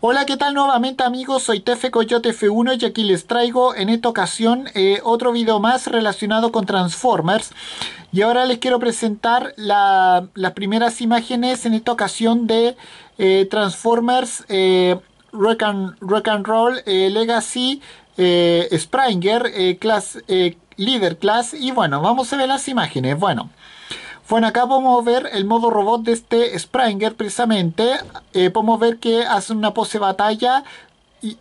Hola, ¿qué tal nuevamente amigos? Soy Tefe Coyote F1 y aquí les traigo en esta ocasión eh, otro video más relacionado con Transformers. Y ahora les quiero presentar las primeras imágenes en esta ocasión de eh, Transformers eh, rock, and, Roll eh, Legacy Springer class, Leader Class. Y bueno, vamos a ver las imágenes. Bueno. Bueno, acá podemos ver el modo robot de este Springer precisamente. Eh, podemos ver que hace una pose batalla y,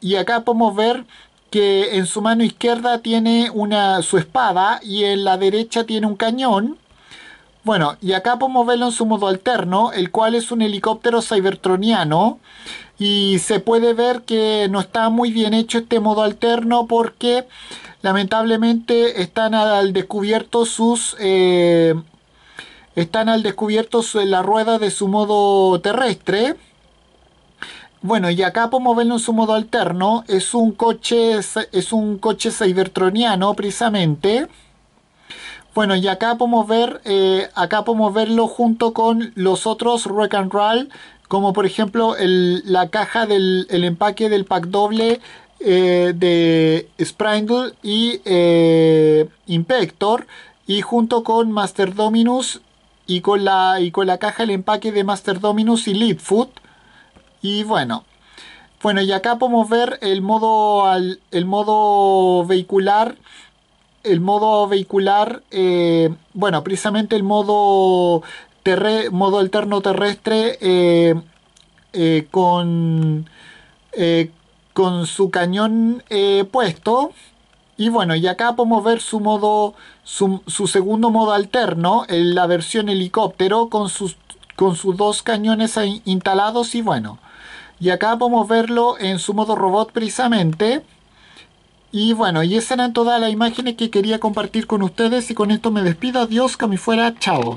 y acá podemos ver que en su mano izquierda tiene una, su espada y en la derecha tiene un cañón. Bueno, y acá podemos verlo en su modo alterno, el cual es un helicóptero cybertroniano. Y se puede ver que no está muy bien hecho este modo alterno porque lamentablemente están al descubierto sus eh, están al descubierto la rueda de su modo terrestre bueno y acá podemos verlo en su modo alterno es un coche es un coche cybertroniano precisamente bueno y acá podemos ver eh, acá podemos verlo junto con los otros rock and roll como por ejemplo la caja del empaque del pack doble eh, de Sprindle y eh, Impector y junto con Master Dominus y con, la, y con la caja el empaque de Master Dominus y Leadfoot y bueno bueno y acá podemos ver el modo al, el modo vehicular el modo vehicular eh, bueno precisamente el modo terre, modo alterno terrestre con con su cañón eh, puesto. Y bueno, y acá podemos ver su modo, su, segundo modo alterno, en la versión helicóptero, con sus, con sus dos cañones instalados y bueno. Y acá podemos verlo en su modo robot precisamente. Y bueno, y esas eran todas las imágenes que quería compartir con ustedes y con esto me despido. Adiós, que me fuera. Chao.